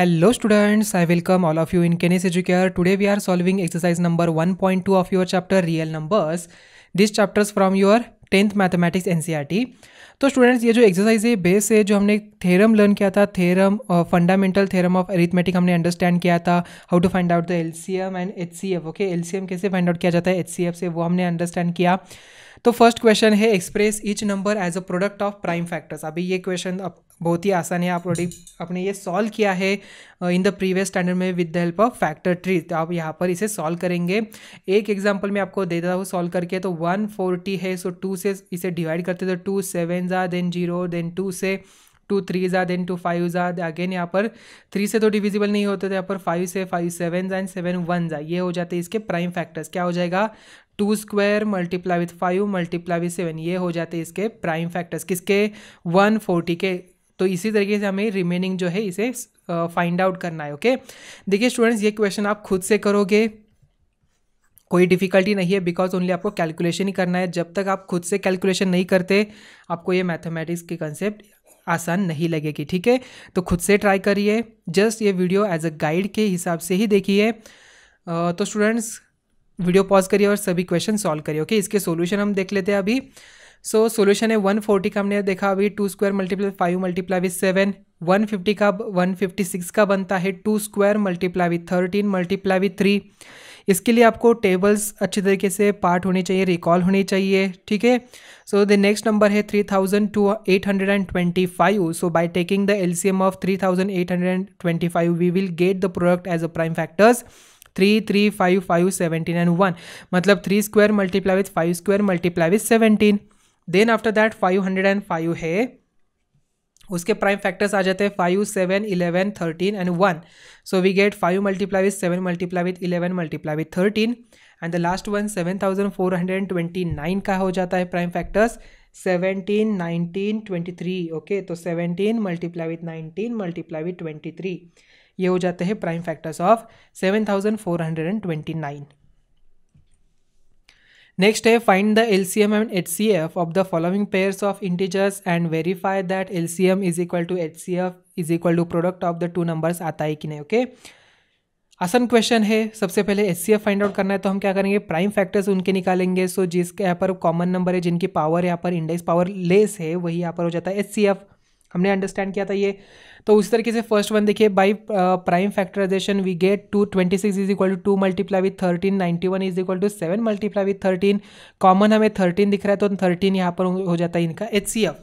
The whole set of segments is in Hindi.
Hello students, I welcome all of you in Kenes Educare. Today we are solving exercise number 1.2 of your chapter Real Numbers. This chapter is from your tenth mathematics and तो स्टूडेंट्स ये जो एक्सरसाइज है बेस है जो हमने थेरम लर्न किया था theorem fundamental theorem of arithmetic हमने अंडरस्टैंड किया था how to find out the L C M and H C F okay L C M कैसे फाइंड आउट किया जाता है एच सी एफ से वो हमने अंडरस्टैंड किया तो फर्स्ट क्वेश्चन है express each number as a product of prime factors अभी ये क्वेश्चन बहुत ही आसान है आप ऑलरेडी आपने ये सॉल्व किया है इन द प्रीवियस स्टैंडर्ड में with the help of factor tree तो आप यहाँ पर इसे सॉल्व करेंगे एक एग्जाम्पल मैं आपको दे देता हूँ सॉल्व करके तो वन फोर्टी है सो टू से इसे डिवाइड करते तो टू सेवन ज़ा देन जीरो देन टू से टू थ्री ज़ा देन टू फाइव ज़ा अगेन यहाँ पर थ्री से तो डिविजिबल नहीं होते थे यहाँ पर फाइव से फाइव सेवन ज़ा एंड सेवन वन ज़ा ये हो जाते इसके प्राइम फैक्टर्स क्या हो जाएगा two square multiply with five multiply with seven ये हो जाते इसके प्राइम फैक्टर्स किसके वन फोर्टी के तो इसी तरीके से हमें रिमेनिंग जो है इसे फाइंड आउट करना है ओके देखिए स्टूडेंट्स ये क्वेश्चन आप खुद से करोगे कोई डिफ़िकल्टी नहीं है बिकॉज ओनली आपको कैलकुलेशन ही करना है जब तक आप खुद से कैलकुलेशन नहीं करते आपको ये मैथमेटिक्स के कंसेप्ट आसान नहीं लगेगी ठीक है तो खुद से ट्राई करिए जस्ट ये वीडियो एज अ गाइड के हिसाब से ही देखिए तो स्टूडेंट्स वीडियो पॉज करिए और सभी क्वेश्चन सॉल्व करिए ओके इसके सोल्यूशन हम देख लेते हैं अभी सो so, सोल्यूशन है वन फोर्टी का हमने देखा अभी two square multiply five multiply with seven one fifty का वन फिफ्टी सिक्स का बनता है two square multiply with thirteen multiply with three इसके लिए आपको टेबल्स अच्छी तरीके से पार्ट होने चाहिए रिकॉल होनी चाहिए ठीक है सो द नेक्स्ट नंबर है three thousand two eight hundred and twenty five so by taking the L C M of three thousand eight hundred and twenty five we will get the product as a prime factors three three five five seventeen and one मतलब three square multiply with five square multiply with seventeen then after that five hundred and five है उसके प्राइम फैक्टर्स आ जाते हैं five seven eleven thirteen and one so we get five multiply with seven multiply with eleven multiply with thirteen and the last one seven thousand four hundred and twenty nine का हो जाता है prime factors seventeen nineteen twenty three okay तो seventeen multiply with nineteen multiply with twenty three ये हो जाते हैं prime factors of seven thousand four hundred and twenty nine Next है find the LCM and HCF of the following pairs of integers and verify that LCM is equal to HCF is equal to product of the two numbers आता है कि नहीं ओके आसान क्वेश्चन है सबसे पहले H C F find out करना है तो हम क्या करेंगे प्राइम फैक्टर्स उनके निकालेंगे सो so जिसके यहाँ पर कॉमन नंबर है जिनकी पावर यहाँ पर इंडेक्स पावर लेस है वही यहाँ पर हो जाता है एच सी एफ हमने अंडरस्टैंड किया था ये तो उस तरीके से फर्स्ट वन देखिए by prime factorization we get two twenty six is equal to two multiply with thirteen ninety one is equal to seven multiply with thirteen common हमें थर्टीन दिख रहा है तो थर्टीन यहाँ पर हो जाता है इनका एच सी एफ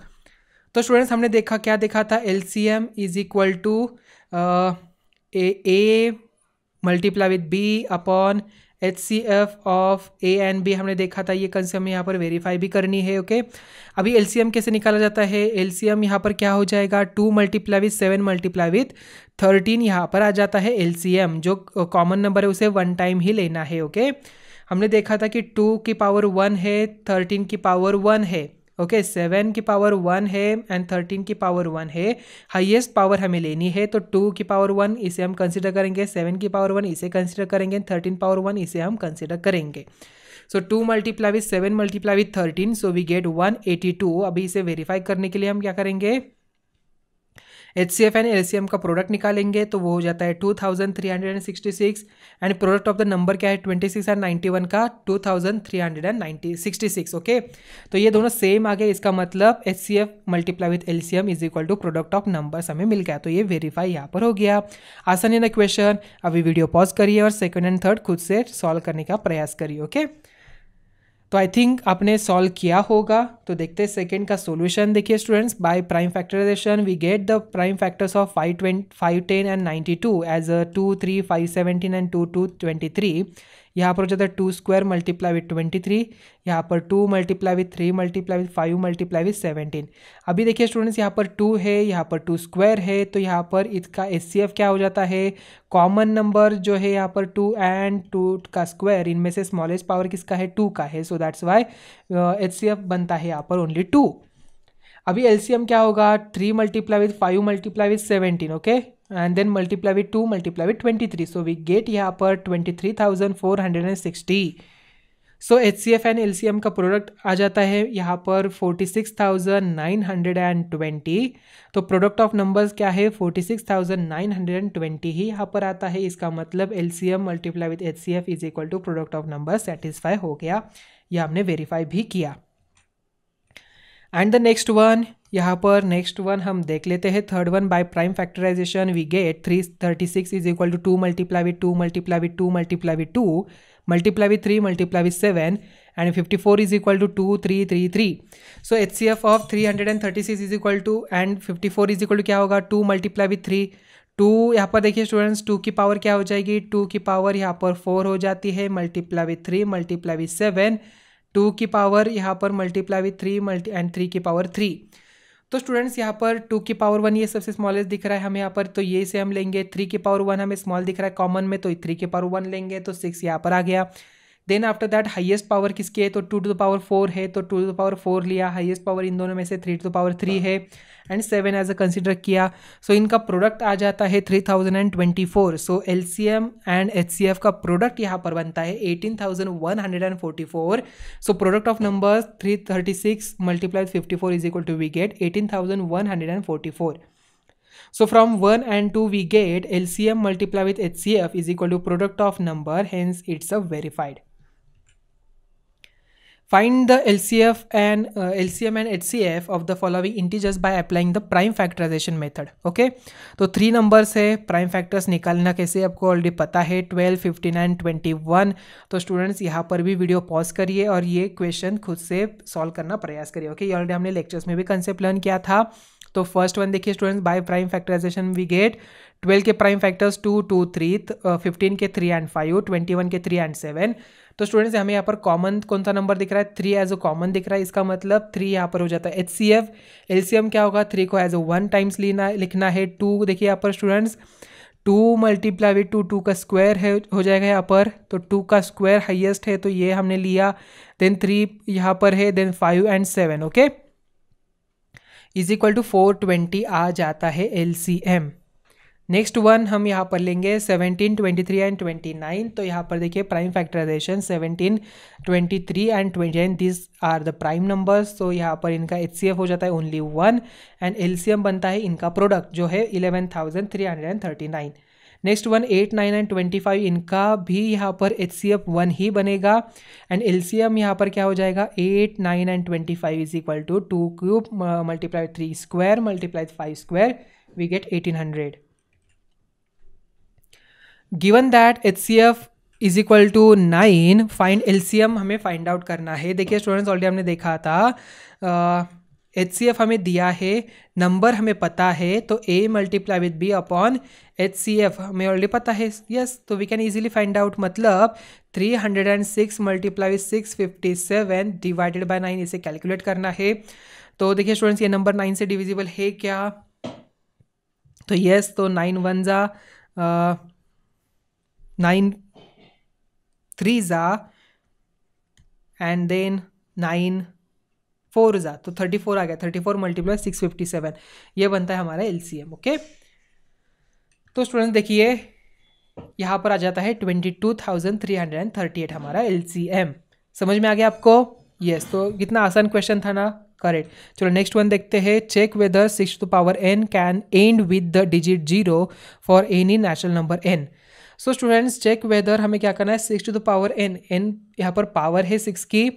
तो स्टूडेंट्स हमने देखा क्या देखा था L C M is equal to A multiply with B upon H C F of A and B हमने देखा था ये कंसेप्ट हमें यहाँ पर वेरीफाई भी करनी है ओके okay? अभी एल सी एम कैसे निकाला जाता है एल सी एम यहाँ पर क्या हो जाएगा two multiply with seven multiply with thirteen यहाँ पर आ जाता है एल सी एम जो कॉमन नंबर है उसे वन टाइम ही लेना है ओके okay? हमने देखा था कि टू की पावर वन है थर्टीन की पावर वन है ओके सेवन की पावर वन है एंड थर्टीन की पावर वन है हाईएस्ट पावर हमें लेनी है तो टू की पावर वन इसे हम कंसिडर करेंगे सेवन की पावर वन इसे कंसिडर करेंगे थर्टीन पावर वन इसे हम कंसिडर करेंगे so two multiply with seven multiply with thirteen so we get one eighty two अभी इसे वेरीफाई करने के लिए हम क्या करेंगे H C F and L C M का प्रोडक्ट निकालेंगे तो वो हो जाता है two thousand three hundred and sixty six and product of the number क्या है twenty six and ninety one का two thousand three hundred and ninety sixty six okay तो ये दोनों सेम आ गए इसका मतलब H C F multiply with L C M is equal to product of number हमें मिल गया तो ये वेरीफाई यहाँ पर हो गया आसानी ना क्वेश्चन अभी वीडियो पॉज करिए और सेकेंड एंड थर्ड खुद से सॉल्व करने का प्रयास करिए ओके okay? तो आई थिंक आपने सॉल्व किया होगा तो देखते हैं सेकेंड का सोल्यूशन देखिए students by prime factorization we get the prime factors of five twenty five ten and ninety two as two three five seventeen and two two twenty three यहाँ पर हो जाता है two square multiply with twenty three यहाँ पर two multiply with three multiply with five multiply with seventeen अभी देखिए स्टूडेंट्स यहाँ पर टू है यहाँ पर टू स्क्वायर है तो यहाँ पर इसका एस क्या हो जाता है कॉमन नंबर जो है यहाँ पर टू एंड टू का स्क्वायर इनमें से स्मॉलेस्ट पावर किसका है टू का है सो दैट्स वाई एच बनता है यहाँ पर ओनली टू अभी एलसीएम क्या होगा three multiply with five multiply with seventeen okay and then multiply with 2 multiply with 23 so we get यहाँ पर 23,460 so H C F and L C M का प्रोडक्ट आ जाता है यहाँ पर 46,920 तो प्रोडक्ट ऑफ नंबर्स क्या है 46,920 ही यहाँ पर आता है इसका मतलब L C M multiply with H C F is equal to product of number satisfy हो गया यह हमने वेरीफाई भी किया एंड द नेक्स्ट वन यहाँ पर नेक्स्ट वन हम देख लेते हैं third one by prime factorization we get three thirty six is equal to two multiply with two multiply with two multiply with two multiply with three multiply with seven and fifty four is equal to two three three three so H C F of three hundred and thirty six is equal to and fifty four is equal to क्या होगा two multiply with three two यहाँ पर देखिए स्टूडेंट्स टू की पावर क्या हो जाएगी टू की पावर यहाँ पर फोर हो जाती है multiply with three multiply with seven two की पावर यहाँ पर multiply with three multi and three की पावर थ्री तो स्टूडेंट्स यहाँ पर टू की पावर वन ये सबसे स्मॉलेस्ट दिख रहा है हमें यहाँ पर तो ये से हम लेंगे थ्री की पावर वन हमें स्मॉल दिख रहा है कॉमन में तो थ्री की पावर वन लेंगे तो सिक्स यहाँ पर आ गया then after that highest power किसकी है तो two to the power four है तो two to the power four लिया हाईएस्ट पावर इन दोनों में से three to the power three है and seven as a consider किया सो so, इनका प्रोडक्ट आ जाता है three thousand and twenty four so L C M and H C F का प्रोडक्ट यहाँ पर बनता है eighteen thousand one hundred and forty four so product of number three thirty six multiply fifty four is equal to we get eighteen thousand one hundred and forty four so from one and two we get L C M multiply with H C F is equal to product of number hence it's a verified Find the LCF and uh, LCM and HCF of the following integers by applying the prime factorization method. Okay, तो थ्री नंबर्स है प्राइम फैक्टर्स निकालना कैसे आपको ऑलरेडी पता है twelve fifty nine twenty one तो स्टूडेंट्स यहाँ पर भी वीडियो पॉज करिए और ये क्वेश्चन खुद से सॉल्व करना प्रयास करिए ओके ये ऑलरेडी हमने लेक्चर्स में भी कंसेप्ट लर्न किया था तो फर्स्ट वन देखिए students by prime factorization we get twelve के prime factors two two three fifteen के three and five twenty one के थ्री एंड सेवन तो स्टूडेंट्स हमें यहाँ पर कॉमन कौन सा नंबर दिख रहा है थ्री एज ओ कॉमन दिख रहा है इसका मतलब थ्री यहाँ पर हो जाता है H C F L C M क्या होगा थ्री को एज ओ वन टाइम्स लेना लिखना है टू देखिए यहाँ पर students two multiply with two two का स्क्वायर है हो जाएगा यहाँ पर तो टू का स्क्वायर हाइएस्ट है तो ये हमने लिया देन थ्री यहाँ पर है then five and seven okay is equal to four twenty आ जाता है L C M next one हम यहाँ पर लेंगे seventeen twenty three and twenty nine तो यहाँ पर देखिए prime factorization seventeen twenty three and twenty nine this are the prime numbers तो यहाँ पर इनका एच हो जाता है ओनली वन एंड एल बनता है इनका प्रोडक्ट जो है eleven thousand three hundred and thirty nine next one eight nine and twenty five इनका भी यहाँ पर एच सी एफ वन ही बनेगा एंड एल सी एम यहाँ पर क्या हो जाएगा eight nine and twenty five is equal to two cube multiply three square multiply five square we get eighteen hundred given that H C F is equal to nine find M हमें फाइंड आउट करना है देखिए स्टूडेंट्स ऑलरेडी हमने देखा था एच सी एफ हमें दिया है नंबर हमें पता है तो A multiply with B upon H C F हमें ऑलरेडी पता है यस तो we can easily find out मतलब three hundred and six multiply with six fifty seven divided by nine इसे कैलकुलेट करना है तो देखिए स्टूडेंट्स ये नंबर नाइन से डिविजिबल है क्या तो यस तो नाइन वन ज़ा 9 threes are and then 9 four ज़ा तो थर्टी फोर आ गया thirty four multiply six fifty seven ये बनता है हमारा एल सी एम ओके तो स्टूडेंट देखिए यहाँ पर आ जाता है twenty two thousand three hundred and thirty eight हमारा एल सी एम समझ में आ गया आपको यस yes, तो कितना आसान क्वेश्चन था ना करेक्ट चलो नेक्स्ट वन देखते हैं check whether six to power n can end with the digit zero for any natural number n so students check whether हमें क्या करना है six to the power n n यहाँ पर पावर है सिक्स की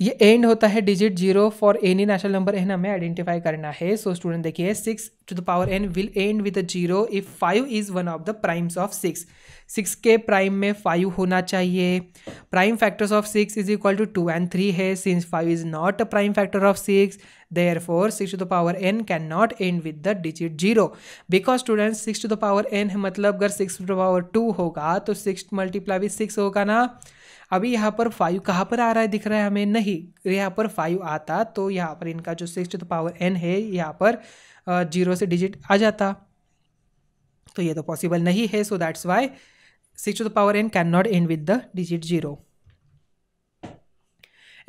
ये एंड होता है digit zero for any natural number n हमें आइडेंटिफाई करना है सो स्टूडेंट देखिए six to the power n will end with zero if five is one of the primes of six six के प्राइम में फाइव होना चाहिए prime factors of six is equal to two and three है since five is not a prime factor of six therefore six to the power n can not end with the digit zero because student six to the power n है मतलब अगर six to the power two होगा तो सिक्स मल्टीप्लाई विद सिक्स होगा ना अभी यहाँ पर फाइव कहाँ पर आ रहा है दिख रहा है हमें नहीं यहाँ पर फाइव आता तो यहाँ पर इनका जो सिक्स तो पावर एन है यहाँ पर जीरो से डिजिट आ जाता तो ये तो पॉसिबल नहीं है so that's why six to the power n can not end with the digit zero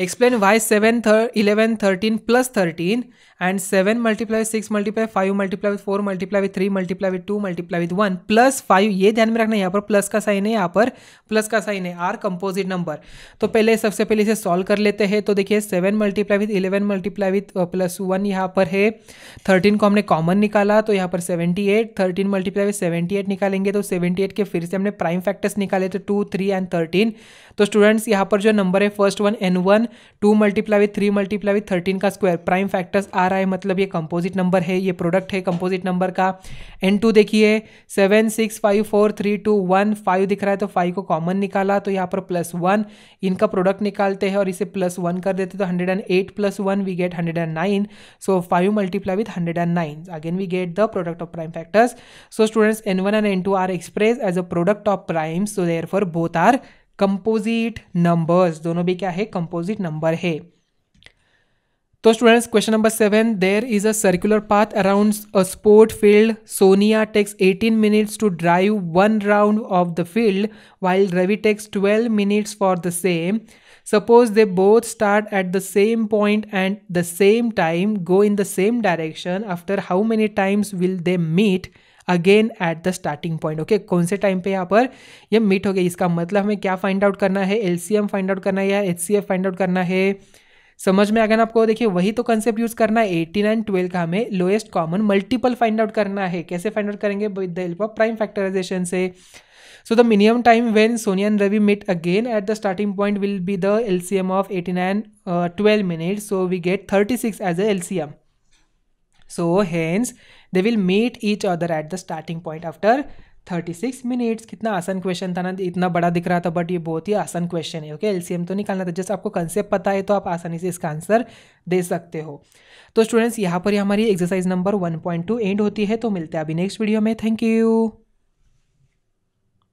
explain why seven थर् eleven thirteen plus thirteen and seven multiply with six multiply five multiply with four multiply with three multiply with two multiply with one plus five ये ध्यान में रखना यहाँ पर प्लस का साइन है यहाँ पर प्लस का साइन है आर कंपोजिट नंबर तो पहले सबसे पहले इसे सॉल्व कर लेते हैं तो देखिए seven multiply with eleven multiply with plus one यहाँ पर है थर्टीन को हमने कॉमन निकाला तो यहाँ पर seventy eight thirteen multiply with seventy eight निकालेंगे तो सेवेंटी एट के फिर से हमने प्राइम फैक्टर्स निकाले तो टू थ्री एंड थर्टीन तो स्टूडेंट्स यहाँ पर जो नंबर है first one n one two multiply with three multiply with thirteen का स्क्वायर प्राइम फैक्टर्स आ रहा है मतलब ये कंपोजिट नंबर है ये प्रोडक्ट है कंपोजिट नंबर का एन टू देखिए seven six five four three two one five दिख रहा है तो फाइव को कॉमन निकाला तो यहाँ पर प्लस वन इनका प्रोडक्ट निकालते हैं और इसे प्लस वन कर देते तो hundred and eight plus one we get hundred and nine so five multiply with hundred and nine again we get the product of prime factors so students n one and n two are express as a product of prime so therefore both are composite numbers दोनों भी क्या है कंपोजिट नंबर है तो students question number seven there is a circular path around a sport field Sonia takes 18 minutes to drive one round of the field while Ravi takes 12 minutes for the same suppose they both start at the same point and the same time go in the same direction after how many times will they meet again at the starting point okay कौन से टाइम पे यहाँ पर ये मीट हो गई इसका मतलब हमें क्या फाइंड आउट करना है एल फाइंड आउट करना है या एच फाइंड आउट करना है समझ में आ गया ना आपको देखिए वही तो कंसेप्ट यूज़ करना है एटीन एंड ट्वेल्व का हमें lowest common multiple find out करना है कैसे फाइंड आउट करेंगे with the help of prime factorization से so the minimum time when Sonia and Ravi meet again at the starting point will be the LCM of eighty nine twelve minute so we get thirty six as a L so hence they will meet each other at the starting point after thirty six minutes कितना आसान क्वेश्चन था ना इतना बड़ा दिख रहा था बट ये बहुत ही आसान क्वेश्चन है ओके एलसीएम तो निकालना था जस्ट आपको कंसेप्ट पता है तो आप आसानी से इसका आंसर दे सकते हो तो स्टूडेंट्स यहाँ पर ही हमारी exercise number one point two end होती है तो मिलते हैं अभी नेक्स्ट वीडियो में थैंक यू